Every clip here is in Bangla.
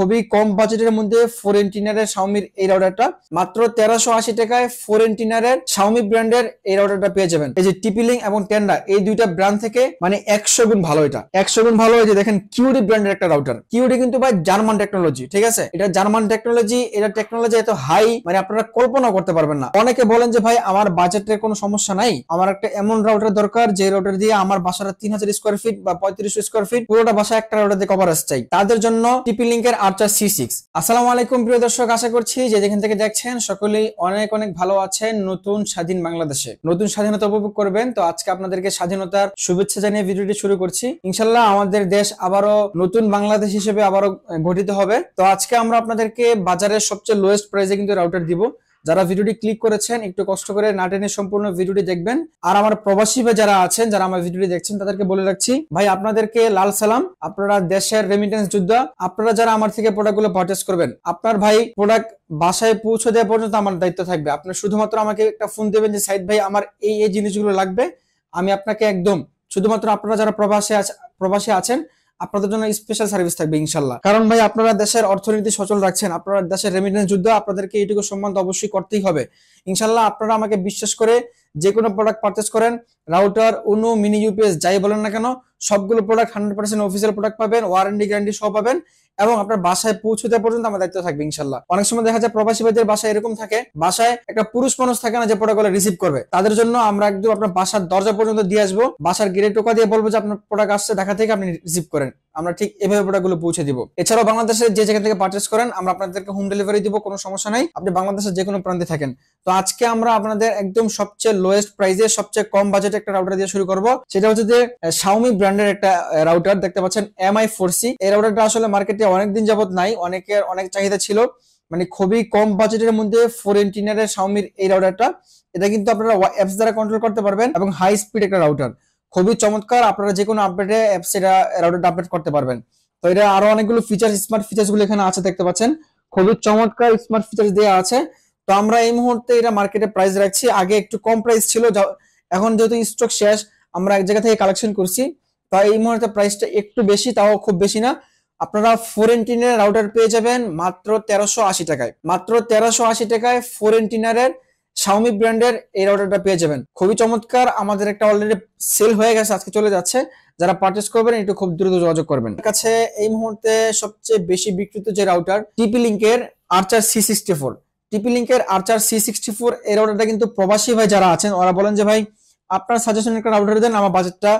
খুবই কম বাজেটের মধ্যে ফোরেন্টিনারের সাউমির এই রাউডারটা মাত্র তেরোশো আশি টাকায় ফোরেন্টিনারের শাওমি ব্র্যান্ডের এই রাউডারটা পেয়ে যাবেন এই যে টিপিলিং এবং টেন্ডা এই দুইটা ব্র্যান্ড থেকে মানে একশো গুণ ভালো এটা একশো গুণ ভালো যে দেখেন কিউডি ব্র্যান্ডের একটা রাউটার কিউডি কিন্তু ভাই জার্মান টেকনোলজি ঠিক আছে এটা জার্মান টেকনোলজি এটা টেকনোলজি এত হাই মানে আপনারা কল্পনা করতে পারবেন না অনেকে বলেন যে ভাই আমার বাজেটের কোনো সমস্যা নাই আমার একটা এমন রাউটার দরকার যে রাউটার দিয়ে আমার বাসাটা তিন হাজার স্কোয়ার ফিট বা পঁয়ত্রিশ স্কোয়ার ফিট পুরোটা বাসা একটা রাউটার দিয়ে কভার চাই তাদের জন্য টিপি লিঙ্কের আর্চার সি সিক্স আসসালাম আলাইকুম প্রিয় দর্শক আশা করছি যে যেখান থেকে দেখছেন সকলেই অনেক অনেক ভালো আছেন নতুন স্বাধীন বাংলাদেশে নতুন স্বাধীনতা উপভোগ করবেন তো আজকে আপনাদেরকে স্বাধীনতার শুভেচ্ছা জানিয়ে ভিডিওটি শুরু করছি ইনশাল্লাহ আমাদের দেশ আবারও নতুন বাংলাদেশ হিসেবে আবারও গঠিত হবে তো আজকে আমরা আপনাদেরকে বাজারের সবচেয়ে লোয়েস্ট প্রাইসে কিন্তু রাউটার দিব যারা ভিডিওটি ক্লিক করেছেন একটু কষ্ট করে না টেনে সম্পূর্ণ ভিডিওটি দেখবেন আর আমার প্রবাসী বা যারা আছেন যারা আমার ভিডিওটি দেখছেন তাদেরকে বলে রাখছি ভাই আপনাদেরকে লাল সালাম আপনারা দেশের রেমিটেন্স যুদ্ধ আপনারা যারা আমার থেকে প্রোডাক্টগুলো পারচেস করবেন আপনার ভাই প্রোডাক্ট বাসায় পৌঁছে দেওয়া পর্যন্ত আমার দায়িত্ব থাকবে আপনি শুধুমাত্র আমাকে একটা ফোন দেবেন যে সাইদ ভাই আমার এই এই জিনিসগুলো লাগবে আমি আপনাকে একদম শুধুমাত্র আপনারা যারা প্রবাসে আছে প্রবাসে আছেন আপনাদের জন্য স্পেশাল সার্ভিস থাকবে ইনশাল্লাহ কারণ ভাই আপনারা দেশের অর্থনীতি সচল রাখছেন আপনারা দেশের রেমিটেন্স যুদ্ধ আপনাদেরকে এটুকু সম্মান অবশ্যই করতেই হবে ইনশাল্লাহ আপনারা আমাকে বিশ্বাস করে যে কোনো প্রোডাক্ট পারচেস করেন রাউটার উনু মিনি ইউপিএস যাই বলেন না কেন সবগুলো product hundred percent official product পাবেন ওয়ারেন্টি গ্যারান্টি সব পাবেন এবং আপনার বাসায় পৌঁছতে পর্যন্ত আমার দায়িত্ব থাকবে ইনশাল্লাহ অনেক সময় দেখা যায় প্রবাসী ভাইদের বাসায় এরকম থাকে বাসায় একটা পুরুষ মানুষ থাকে না যে গুলো রিসিভ করবে তাদের জন্য আমরা একদম আপনার বাসার দরজা পর্যন্ত দিয়ে আসবো বাসার গিরে টোকা দিয়ে বলবো যে আপনার প্রোডাক্ট আসছে দেখা থেকে আপনি রিসিভ করেন আমরা ঠিক এভাবে গুলো পৌঁছে দিব এছাড়াও বাংলাদেশের যে জায়গা থেকে পার্চেস করেন আমরা আপনাদেরকে হোম ডেলিভারি দিব কোনো সমস্যা নাই আপনি বাংলাদেশের যে কোনো প্রান্তে থাকেন তো আজকে আমরা আপনাদের একদম সবচেয়ে লোয়েস্ট প্রাইসে সবচেয়ে কম বাজেটে একটা রাউটার দিয়ে শুরু করব সেটা হচ্ছে যে শাওমি ব্র্যান্ডের একটা রাউটার দেখতে পাচ্ছেন এম আই ফোর সি এই রাউটারটা আসলে মার্কেটে অনেকদিন যাবত নাই অনেকের অনেক চাহিদা ছিল মানে খুবই কম বাজেটের মধ্যে ফোর এন্টিনারের শাওমির এই রাউটারটা এটা কিন্তু আপনারা অ্যাপস দ্বারা কন্ট্রোল করতে পারবেন এবং হাই স্পিড একটা রাউটার খুবই চমৎকার আপনারা যে কোনো আপডেটে অ্যাপস এটা রাউটারটা আপডেট করতে পারবেন তো এটা আরো অনেকগুলো ফিচার স্মার্ট ফিচার্স গুলো এখানে আছে দেখতে পাচ্ছেন খুবই চমৎকার স্মার্ট ফিচার্স দেওয়া আছে তো আমরা এই মুহূর্তে এটা মার্কেটে প্রাইস রাখছি আগে একটু কম প্রাইস ছিল এখন যেহেতু স্টক শেষ আমরা এক জায়গা থেকে কালেকশন করছি তাই এই মুহূর্তে প্রাইসটা একটু বেশি তাও খুব বেশি না আপনারা ফোর এন্টিনার রাউটার পেয়ে যাবেন মাত্র তেরোশো আশি টাকায় মাত্র তেরোশো আশি টাকায় ফোরেন্টিনারের শাওমি ব্র্যান্ডের এই রাউটারটা পেয়ে যাবেন খুবই চমৎকার আমাদের একটা অলরেডি সেল হয়ে গেছে আজকে চলে যাচ্ছে যারা পার্চেস করবেন একটু খুব দ্রুত যোগাযোগ করবেন কাছে এই মুহূর্তে সবচেয়ে বেশি বিক্রিত যে রাউটার টিপি লিঙ্কের আর্চার সি সিক্সটি ফোর টিপি লিঙ্কের আর্চার সি সিক্সটি ফোর এর অর্ডারটা কিন্তু প্রবাসী ভাই যারা আছেন ওরা বলেন যে ভাই আপনার সাজেশন একটা অর্ডার দেন আমার বাজেটটা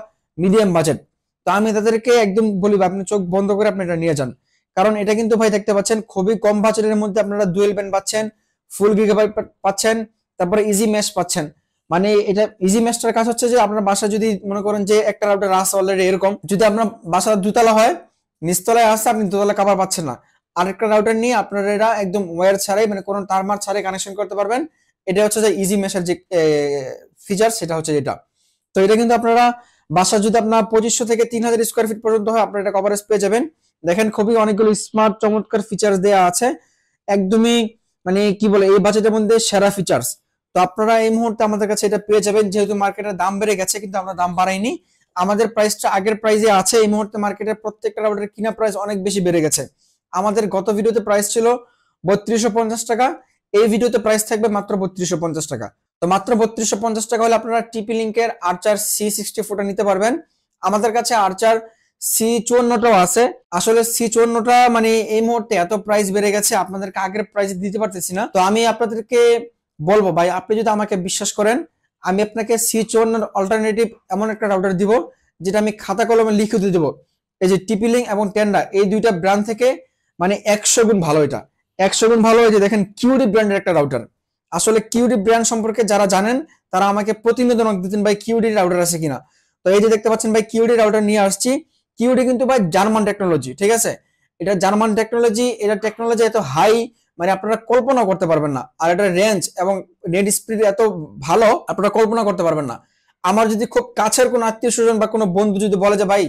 মিডিয়াম বাজেট তো আমি তাদেরকে একদম বলি আপনি চোখ বন্ধ করে আপনি এটা নিয়ে যান কারণ এটা কিন্তু ভাই দেখতে পাচ্ছেন খুবই কম বাজেটের মধ্যে আপনারা ডুয়েল ব্যান্ড পাচ্ছেন ফুল গিগাবাইট পাচ্ছেন তারপরে ইজি ম্যাশ পাচ্ছেন মানে এটা ইজি ম্যাশটার কাজ হচ্ছে যে আপনার বাসা যদি মনে করেন যে একটা রাউটার আসে অলরেডি এরকম যদি আপনার বাসা দুতলা হয় নিচতলায় আসছে আপনি দুতলা কাবার পাচ্ছেন না আরেকটা রাউটার নিয়ে আপনারা এটা একদম ওয়্যার ছাড়াই মানে কোনো টার্মার ছাড়াই কানেকশন করতে পারবেন এটা হচ্ছে যে ইজি মেশের যে ফিচার সেটা হচ্ছে এটা তো এটা কিন্তু আপনারা বাসা যদি আপনার পঁচিশশো থেকে তিন হাজার স্কোয়ার ফিট পর্যন্ত হয় আপনারা এটা কভারেজ পেয়ে যাবেন দেখেন খুবই অনেকগুলো স্মার্ট চমৎকার ফিচার্স দেওয়া আছে একদমই মানে কি বলে এই বাজেটের মধ্যে সেরা ফিচার্স তো আপনারা এই মুহূর্তে আমাদের কাছে এটা পেয়ে যাবেন যেহেতু মার্কেটের দাম বেড়ে গেছে কিন্তু আমরা দাম বাড়াইনি আমাদের প্রাইসটা আগের প্রাইসে আছে এই মুহূর্তে মার্কেটের প্রত্যেকটা রাউডের কিনা প্রাইস অনেক বেশি বেড়ে গেছে আমাদের গত ভিডিওতে প্রাইস ছিল বত্রিশশো পঞ্চাশ টাকা এই ভিডিওতে প্রাইস থাকবে মাত্র বত্রিশশো পঞ্চাশ টাকা তো মাত্র বত্রিশশো পঞ্চাশ টাকা হলে আপনারা টিপি লিঙ্কের আর্চার সি সিক্সটি ফোরটা নিতে পারবেন আমাদের কাছে আর্চার সি চুয়ান্নটাও আছে আসলে সি চুয়ান্নটা মানে এই মুহূর্তে এত প্রাইস বেড়ে গেছে আপনাদেরকে আগের প্রাইস দিতে পারতেছি না তো আমি আপনাদেরকে বলবো ভাই আপনি যদি আমাকে বিশ্বাস করেন আমি আপনাকে সি চুয়ান্নর অল্টারনেটিভ এমন একটা রাউটার দিব যেটা আমি খাতা কলমে লিখে দিয়ে দেবো এই যে টিপি লিঙ্ক এবং টেন্ডা এই দুইটা ব্র্যান্ড থেকে মানে একশো গুণ ভালো এটা একশো গুণ ভালো যে দেখেন কিউডি ব্র্যান্ডের একটা রাউটার আসলে কিউডি ব্র্যান্ড সম্পর্কে যারা জানেন তারা আমাকে প্রতিনিয়ত দিতেন ভাই কিউডি রাউটার আছে কিনা তো এই যে দেখতে পাচ্ছেন ভাই কিউডি রাউটার নিয়ে আসছি কিউডি কিন্তু ভাই জার্মান টেকনোলজি ঠিক আছে এটা জার্মান টেকনোলজি এটা টেকনোলজি এত হাই মানে আপনারা কল্পনা করতে পারবেন না আর এটা রেঞ্জ এবং নেট স্পিড এত ভালো আপনারা কল্পনা করতে পারবেন না আমার যদি খুব কাছের কোনো আত্মীয় স্বজন বা কোনো বন্ধু যদি বলে যে ভাই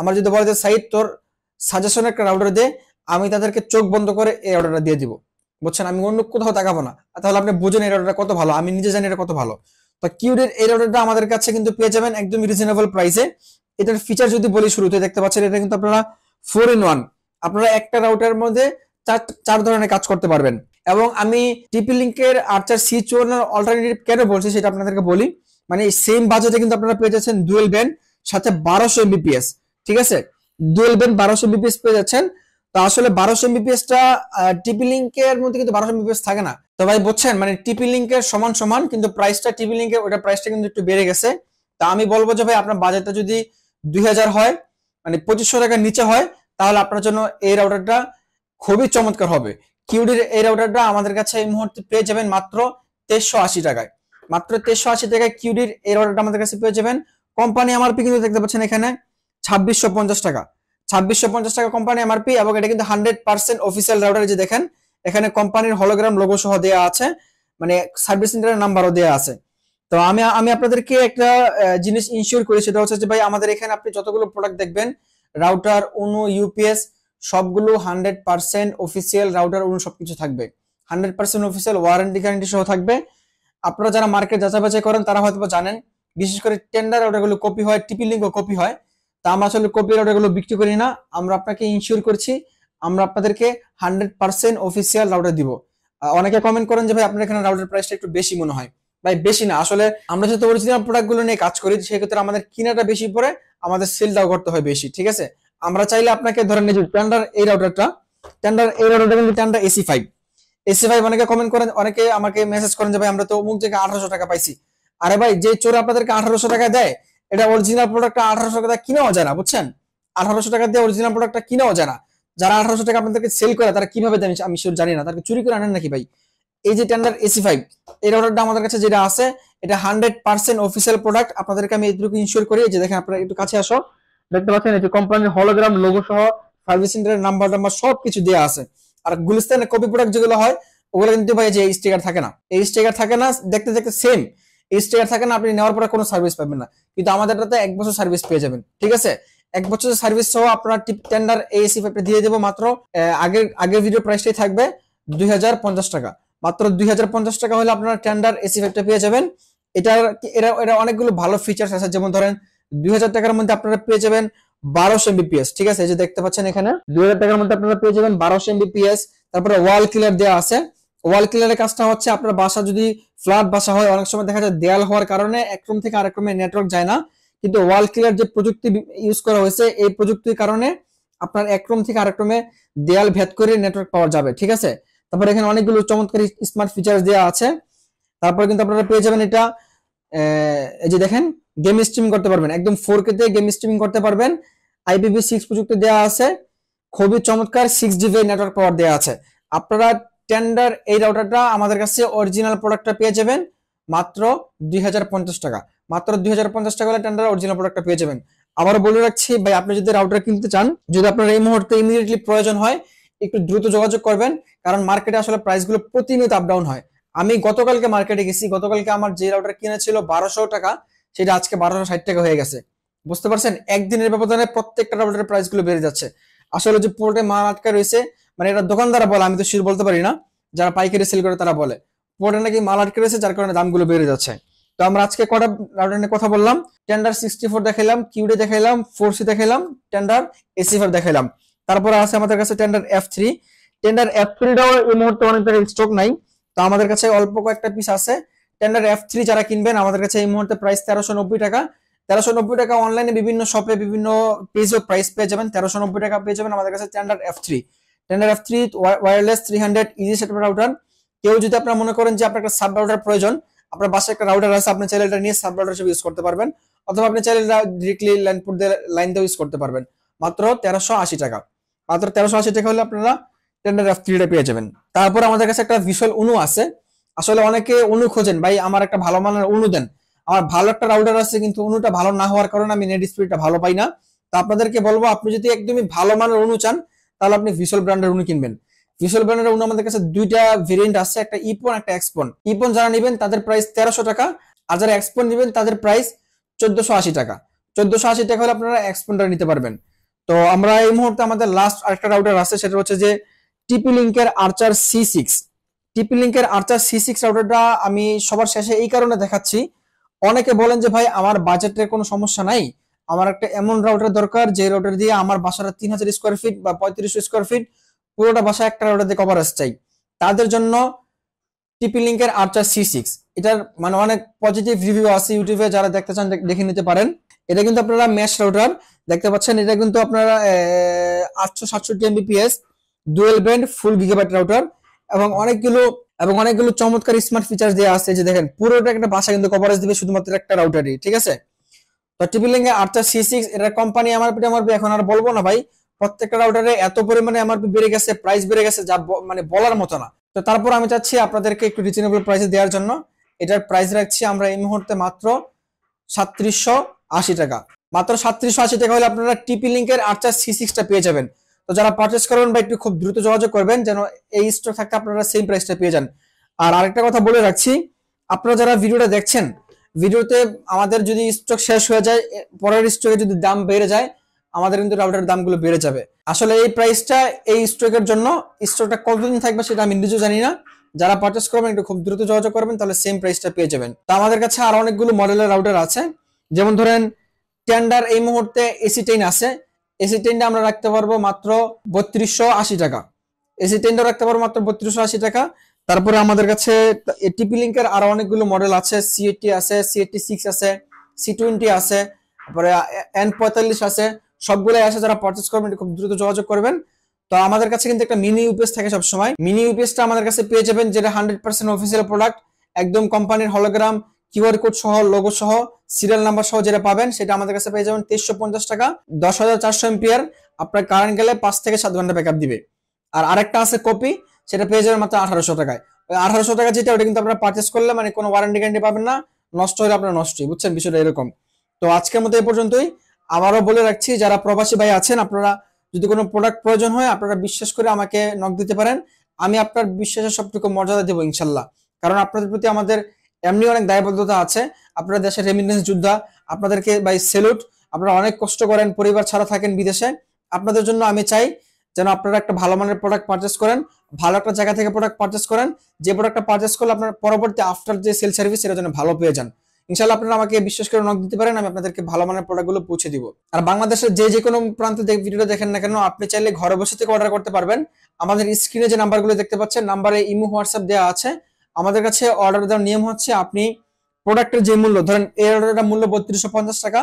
আমার যদি বলে যে সাইড তোর সাজেশন একটা রাউটার দে আমি তাদেরকে চোখ বন্ধ করে এই অর্ডারটা দিয়ে দিব বুঝছেন আমি অন্য কোথাও তাকাবো না তাহলে আপনি বুঝেন এই অর্ডারটা কত ভালো আমি নিজে জানি এটা কত ভালো তো কিউডের এই অর্ডারটা আমাদের কাছে কিন্তু পেয়ে যাবেন একদম রিজনেবল প্রাইসে এটার ফিচার যদি বলি শুরুতে দেখতে পাচ্ছেন এটা কিন্তু আপনারা ফোর ইন ওয়ান আপনারা একটা রাউটার মধ্যে চার চার ধরনের কাজ করতে পারবেন এবং আমি টিপি লিঙ্কের আর্চার সি চুয়ান্নার অল্টারনেটিভ কেন বলছি সেটা আপনাদেরকে বলি মানে সেম বাজেটে কিন্তু আপনারা পেয়ে যাচ্ছেন ডুয়েল ব্যান্ড সাথে বারোশো এমবিপিএস ঠিক আছে ডুয়েল ব্যান্ড বারোশো এমবিপিএস পেয়ে যাচ্ছেন তো আসলে বারোশো টা টিপি লিঙ্কের মধ্যে কিন্তু বারোশো এমবিপিএস থাকে না তো ভাই বুঝছেন মানে টিপি লিঙ্কের সমান সমান কিন্তু প্রাইসটা টিপি এর ওটা প্রাইসটা কিন্তু একটু বেড়ে গেছে তা আমি বলবো যে ভাই আপনার বাজারটা যদি দুই হয় মানে পঁচিশশো টাকার নিচে হয় তাহলে আপনার জন্য এই রাউটারটা খুবই চমৎকার হবে কিউডির এই রাউটারটা আমাদের কাছে এই মুহূর্তে পেয়ে যাবেন মাত্র তেইশশো আশি টাকায় মাত্র তেইশশো আশি টাকায় কিউডির এই রাউটারটা আমাদের কাছে পেয়ে যাবেন কোম্পানি আমার পি কিন্তু দেখতে পাচ্ছেন এখানে ছাব্বিশশো পঞ্চাশ টাকা ছাব্বিশশো পঞ্চাশ টাকা কোম্পানি এমআরপি এবং এটা কিন্তু হান্ড্রেড পার্সেন্ট অফিসিয়াল রাউটার যে দেখেন এখানে কোম্পানির হলোগ্রাম লোগো সহ দেওয়া আছে মানে সার্ভিস সেন্টারের নাম্বারও দেওয়া আছে তো আমি আমি আপনাদেরকে একটা জিনিস ইনশিওর করি সেটা হচ্ছে যে ভাই আমাদের এখানে আপনি যতগুলো প্রোডাক্ট দেখবেন রাউটার অনু ইউপিএস সবগুলো হান্ড্রেড পার্সেন্ট অফিসিয়াল রাউটার অনু সবকিছু থাকবে hundred percent official warranty guarantee সহ থাকবে আপনারা যারা মার্কেট যাচাই বাছাই করেন তারা হয়তো জানেন বিশেষ করে টেন্ডার রাউটারগুলো কপি হয় টিপি লিঙ্কও কপি হয় তা আমরা আসলে কপিরাইট রাউটারগুলো বিক্রি করি না আমরা আপনাকে ইনশিওর করছি আমরা আপনাদেরকে হান্ড্রেড পার্সেন্ট অফিসিয়াল রাউটার দিব অনেকে কমেন্ট করেন যে ভাই আপনার এখানে রাউটার প্রাইসটা একটু বেশি মনে হয় ভাই বেশি না আসলে আমরা যেহেতু অরিজিনাল প্রোডাক্টগুলো নিয়ে কাজ করি সেক্ষেত্রে আমাদের কিনাটা বেশি পরে আমাদের সেলটাও করতে হয় বেশি ঠিক আছে আমরা চাইলে আপনাকে ধরেন যে টেন্ডার এই রাউটারটা টেন্ডার এই রাউটারটা কিন্তু Tenda AC five AC five অনেকে কমেন্ট করেন অনেকে আমাকে মেসেজ করেন যে ভাই আমরা তো অমুক জায়গায় আঠারোশো টাকা পাইছি আরে ভাই যে চোর আপনাদেরকে আঠারোশো টাকা দেয় এটা অরিজিনাল প্রোডাক্টটা আঠারোশো টাকা কিনাও যায় না বুঝছেন আঠারোশো টাকা দিয়ে অরিজিনাল প্রোডাক্টটা কিনাও যায় না যারা আঠারোশো টাকা আপনাদেরকে সেল করে তারা কিভাবে দেন আমি সেটা জানি না তাকে চুরি করে আনেন নাকি ভাই এই যে টেন্ডার এসি ফাইভ এর অর্ডারটা আমাদের কাছে যেটা আছে এটা হান্ড্রেড পার্সেন্ট অফিসিয়াল প্রোডাক্ট আপনাদেরকে আমি এটুকু ইনশিওর করি যে দেখেন আপনারা একটু কাছে আসো দেখতে পাচ্ছেন এই কোম্পানির হলোগ্রাম লোগো সহ সার্ভিস সেন্টারের নাম্বার টাম্বার সবকিছু দেওয়া আছে আর গুলিস্তানের কপি প্রোডাক্ট যেগুলো হয় ওগুলো কিন্তু ভাই যে স্টিকার থাকে না এই স্টিকার থাকে না দেখতে দেখতে সেম স্টেয়ার থাকে না আপনি নেওয়ার পরে কোনো সার্ভিস পাবেন না কিন্তু আমাদেরটাতে এক বছর সার্ভিস পেয়ে যাবেন ঠিক আছে এক বছর সার্ভিস সহ আপনার টিপ টেন্ডার এসি পাইপে দিয়ে দেবো মাত্র আগের আগের ভিডিও প্রাইসটাই থাকবে দুই টাকা মাত্র দুই টাকা হলে আপনার টেন্ডার এসি পাইপটা পেয়ে যাবেন এটার এরা এরা অনেকগুলো ভালো ফিচার্স আছে যেমন ধরেন দুই টাকার মধ্যে আপনারা পেয়ে যাবেন বারোশো এমবিপিএস ঠিক আছে এই যে দেখতে পাচ্ছেন এখানে দুই টাকার মধ্যে আপনারা পেয়ে যাবেন বারোশো এমবিপিএস তারপরে ওয়াল কিলার দেওয়া আছে ওয়াল ক্লিয়ারের কাজটা হচ্ছে আপনার বাসা যদি ফ্ল্যাট বাসা হয় অনেক সময় দেখা যায় দেয়াল হওয়ার কারণে এক রুম থেকে আরেক রুমে নেটওয়ার্ক যায় না কিন্তু ওয়াল ক্লিয়ার যে প্রযুক্তি ইউজ করা হয়েছে এই প্রযুক্তির কারণে আপনার এক রুম থেকে আরেক রুমে দেয়াল ভেদ করে নেটওয়ার্ক পাওয়া যাবে ঠিক আছে তারপর এখানে অনেকগুলো চমৎকারী স্মার্ট ফিচার দেওয়া আছে তারপরে কিন্তু আপনারা পেয়ে যাবেন এটা এই যে দেখেন গেম স্ট্রিমিং করতে পারবেন একদম ফোর তে গেম স্ট্রিমিং করতে পারবেন আইপিভি সিক্স প্রযুক্তি দেওয়া আছে খুবই চমৎকার সিক্স জিবি নেটওয়ার্ক পাওয়ার দেওয়া আছে আপনারা টেন্ডার এই রাউটারটা আমাদের কাছে অরিজিনাল প্রোডাক্টটা পেয়ে যাবেন মাত্র দুই টাকা মাত্র দুই টাকা হলে টেন্ডার অরিজিনাল প্রোডাক্টটা পেয়ে যাবেন আবার বলে রাখছি ভাই আপনি যদি রাউটার কিনতে চান যদি আপনার এই মুহূর্তে ইমিডিয়েটলি প্রয়োজন হয় একটু দ্রুত যোগাযোগ করবেন কারণ মার্কেটে আসলে প্রাইসগুলো প্রতিনিয়ত আপ ডাউন হয় আমি গতকালকে মার্কেটে গেছি গতকালকে আমার যে রাউটার কিনেছিল বারোশো টাকা সেটা আজকে বারোশো ষাট টাকা হয়ে গেছে বুঝতে পারছেন একদিনের ব্যবধানে প্রত্যেকটা রাউটারের প্রাইসগুলো বেড়ে যাচ্ছে আসলে যে পুরোটাই মাল আটকা রয়েছে মানে এটা দোকানদার বলে আমি তো শিওর বলতে পারি না যারা পাইকারি সেল করে তারা বলে পোর্টে নাকি মাল আটকে রয়েছে যার কারণে দামগুলো বেড়ে যাচ্ছে তো আমরা আজকে কটা রাউটার নিয়ে কথা বললাম টেন্ডার সিক্সটি ফোর দেখাইলাম কিউডে দেখাইলাম ফোর সি দেখাইলাম টেন্ডার এসি ফাইভ দেখাইলাম তারপরে আছে আমাদের কাছে Tenda F three Tenda F থ্রিটাও এই মুহূর্তে অনেক স্টক নাই তো আমাদের কাছে অল্প কয়েকটা পিস আছে টেন্ডার এফ থ্রি যারা কিনবেন আমাদের কাছে এই মুহূর্তে প্রাইস তেরোশো নব্বই টাকা তেরোশো নব্বই টাকা অনলাইনে বিভিন্ন শপে বিভিন্ন ও প্রাইস পেয়ে যাবেন তেরোশো নব্বই টাকা পেয়ে যাবেন আমাদের কাছে Tenda F three Tenda F three wireless three hundred easy setup router কেউ যদি আপনার মনে করেন যে আপনার একটা সাব রাউটার প্রয়োজন আপনার বাসে একটা রাউটার আছে আপনি চাইলে এটা নিয়ে সাব রাউটার হিসেবে ইউজ করতে পারবেন অথবা আপনি চাইলে ডিরেক্টলি লাইন পুট লাইন দিয়ে ইউজ করতে পারবেন মাত্র তেরোশো আশি টাকা মাত্র তেরোশো আশি টাকা হলে আপনারা টেন্ডার অফ থ্রিটা পেয়ে যাবেন তারপর আমাদের কাছে একটা বিশাল উনু আছে আসলে অনেকে অনু খোঁজেন ভাই আমার একটা ভালো মানের উনু দেন আমার ভালো একটা রাউটার আছে কিন্তু উনুটা ভালো না হওয়ার কারণে আমি নেট স্পিডটা ভালো পাই না তা আপনাদেরকে বলবো আপনি যদি একদমই ভালো মানের উনু চান তাহলে আপনি ভিসল ব্র্যান্ডের উনি কিনবেন ভিসল ব্র্যান্ডের উনি আমাদের কাছে দুইটা ভেরিয়েন্ট আছে একটা ইপন একটা এক্সপন ইপন যারা নেবেন তাদের প্রাইস তেরোশো টাকা আর যারা এক্সপন নেবেন তাদের প্রাইস চোদ্দশো আশি টাকা চোদ্দশো আশি টাকা হলে আপনারা এক্সপনটা নিতে পারবেন তো আমরা এই মুহূর্তে আমাদের লাস্ট আরেকটা রাউটার আছে সেটা হচ্ছে যে টিপি লিঙ্কের আর্চার সি সিক্স টিপি লিঙ্কের আর্চার সি সিক্স রাউটারটা আমি সবার শেষে এই কারণে দেখাচ্ছি অনেকে বলেন যে ভাই আমার বাজেটের কোনো সমস্যা নাই আমার একটা এমন রাউটার দরকার যে রাউটার দিয়ে আমার বাসাটা তিন হাজার স্কোয়ার ফিট বা পঁয়ত্রিশ স্কোয়ার ফিট পুরোটা বাসা একটা রাউটার দিয়ে কভার চাই তাদের জন্য টিপি লিঙ্কের আর্চার সি সিক্স এটার মানে অনেক পজিটিভ রিভিউ আছে ইউটিউবে যারা দেখতে চান দেখে নিতে পারেন এটা কিন্তু আপনারা ম্যাশ রাউটার দেখতে পাচ্ছেন এটা কিন্তু আপনারা আটশো সাতষট্টি Mbps dual band full gigabyte router এবং অনেকগুলো এবং অনেকগুলো চমৎকার স্মার্ট ফিচার দেওয়া আছে যে দেখেন পুরোটা একটা বাসা কিন্তু কভারেজ দিবে শুধুমাত্র একটা রাউটারই ঠিক আছে তো টিভি লিঙ্কে আটটা সি সিক্স এটার কোম্পানি এমআরপি এমআরপি এখন আর বলবো না ভাই প্রত্যেকটা রাউটারে এত পরিমাণে এমআরপি বেড়ে গেছে প্রাইস বেড়ে গেছে যা মানে বলার মতো না তো তারপর আমি চাচ্ছি আপনাদেরকে একটু রিজনেবল প্রাইসে দেওয়ার জন্য এটার প্রাইস রাখছি আমরা এই মুহূর্তে মাত্র সাতত্রিশশো আশি টাকা মাত্র সাতত্রিশশো আশি টাকা হলে আপনারা টিপি লিঙ্কের আটচার সি সিক্সটা পেয়ে যাবেন তো যারা পারচেস করবেন বা একটু খুব দ্রুত যোগাযোগ করবেন যেন এই স্টক থাকতে আপনারা সেম প্রাইসটা পেয়ে যান আর আরেকটা কথা বলে রাখছি আপনারা যারা ভিডিওটা দেখছেন ভিডিওতে আমাদের যদি স্টক শেষ হয়ে যায় পরের স্টকে যদি দাম বেড়ে যায় আমাদের কিন্তু রাউটারের দামগুলো বেড়ে যাবে আসলে এই প্রাইসটা এই স্টকের জন্য স্টকটা কতদিন থাকবে সেটা আমি নিজেও জানি না যারা পারচেস করবেন একটু খুব দ্রুত যোগাযোগ করবেন তাহলে সেম প্রাইসটা পেয়ে যাবেন তো আমাদের কাছে আর অনেকগুলো মডেলের রাউটার আছে যেমন ধরেন টেন্ডার এই মুহূর্তে এসি টেন আছে এসি টেনটা আমরা রাখতে পারবো মাত্র বত্রিশশো আশি টাকা এসি টেনটা রাখতে পারবো মাত্র বত্রিশশো আশি টাকা তারপরে আমাদের কাছে এটিপি লিঙ্কের আরো অনেকগুলো মডেল আছে সিএটি আছে সিএটি সিক্স আছে সি টোয়েন্টি আছে তারপরে এন পঁয়তাল্লিশ আছে সবগুলো আছে যারা পারচেস করবেন খুব দ্রুত যোগাযোগ করবেন তো আমাদের কাছে কিন্তু একটা মিনি ইউপিএস থাকে সবসময় মিনি ইউপিএসটা আমাদের কাছে পেয়ে যাবেন যেটা হান্ড্রেড পার্সেন্ট অফিসিয়াল প্রোডাক্ট একদম কোম্পানির হলোগ্রাম কিউআর কোড সহ লোগো সহ সিরিয়াল নাম্বার সহ যেটা পাবেন সেটা আমাদের কাছে পেয়ে যাবেন তেইশশো পঞ্চাশ টাকা দশ হাজার চারশো এমপিয়ার আপনার কারেন্ট গেলে পাঁচ থেকে সাত ঘন্টা ব্যাকআপ দিবে আর আরেকটা আছে কপি সেটা পেয়ে যাবেন মাত্র আঠারোশো টাকায় ওই আঠারোশো টাকা যেটা ওটা কিন্তু আপনারা পার্চেস করলে মানে কোনো ওয়ারেন্টি গ্যারান্টি পাবেন না নষ্ট হলে আপনার নষ্টই বুঝছেন বিষয়টা এরকম তো আজকের মতো এই পর্যন্তই আবারও বলে রাখছি যারা প্রবাসী ভাই আছেন আপনারা যদি কোনো প্রোডাক্ট প্রয়োজন হয় আপনারা বিশ্বাস করে আমাকে নক দিতে পারেন আমি আপনার বিশ্বাসের সবটুকু মর্যাদা দেবো ইনশাল্লাহ কারণ আপনাদের প্রতি আমাদের এমনি অনেক দায়বদ্ধতা আছে আপনারা দেশের রেমিন্ডেন্স যোদ্ধা আপনাদেরকে বাই সেলুট আপনারা অনেক কষ্ট করেন পরিবার ছাড়া থাকেন বিদেশে আপনাদের জন্য আমি চাই যেন আপনারা একটা ভালো মানের প্রোডাক্ট পারচেস করেন ভালো একটা জায়গা থেকে প্রোডাক্ট পারচেস করেন যে প্রোডাক্টটা পারচেস করলে আপনার পরবর্তী আফটার যে সেল সার্ভিস সেটা যেন ভালো পেয়ে যান ইনশাল্লাহ আপনারা আমাকে বিশ্বাস করে নক দিতে পারেন আমি আপনাদেরকে ভালো মানের প্রোডাক্টগুলো পৌঁছে দিব আর বাংলাদেশের যে যে কোনো প্রান্তে ভিডিওটা দেখেন না কেন আপনি চাইলে ঘরে বসে থেকে অর্ডার করতে পারবেন আমাদের স্ক্রিনে যে নাম্বারগুলো দেখতে পাচ্ছেন নাম্বারে ইমো হোয়াটসঅ্যাপ দেওয়া আছে আমাদের কাছে অর্ডার দেওয়ার নিয়ম হচ্ছে আপনি প্রোডাক্টের যে মূল্য ধরেন এই অর্ডারটা মূল্য বত্রিশশো পঞ্চাশ টাকা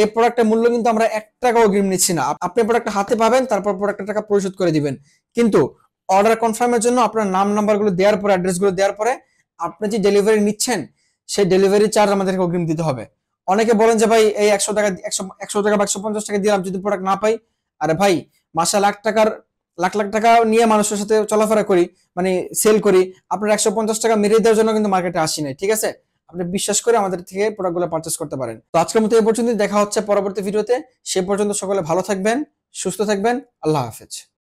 এই প্রোডাক্টের মূল্য কিন্তু আমরা এক টাকাও অগ্রিম নিচ্ছি না আপনি প্রোডাক্টটা হাতে পাবেন তারপর প্রোডাক্টের টাকা পরিশোধ করে দিবেন কিন্তু অর্ডার কনফার্মের জন্য আপনার নাম নাম্বারগুলো দেওয়ার পরে অ্যাড্রেসগুলো দেওয়ার পরে আপনি যে ডেলিভারি নিচ্ছেন সেই ডেলিভারি চার্জ আমাদেরকে অগ্রিম দিতে হবে অনেকে বলেন যে ভাই এই একশো টাকা একশো একশো টাকা বা একশো পঞ্চাশ টাকা দিলাম যদি প্রোডাক্ট না পাই আরে ভাই মাসে লাখ টাকার লাখ লাখ টাকা নিয়ে মানুষের সাথে চলাফেরা করি মানে সেল করি আপনার একশো পঞ্চাশ টাকা মেরে দেওয়ার জন্য কিন্তু মার্কেটে আসি নাই ঠিক আছে আপনি বিশ্বাস করে আমাদের থেকে প্রোডাক্টগুলো পারচেস করতে পারেন তো আজকের মতো এই পর্যন্ত দেখা হচ্ছে পরবর্তী ভিডিওতে সে পর্যন্ত সকলে ভালো থাকবেন সুস্থ থাকবেন আল্লাহ হাফেজ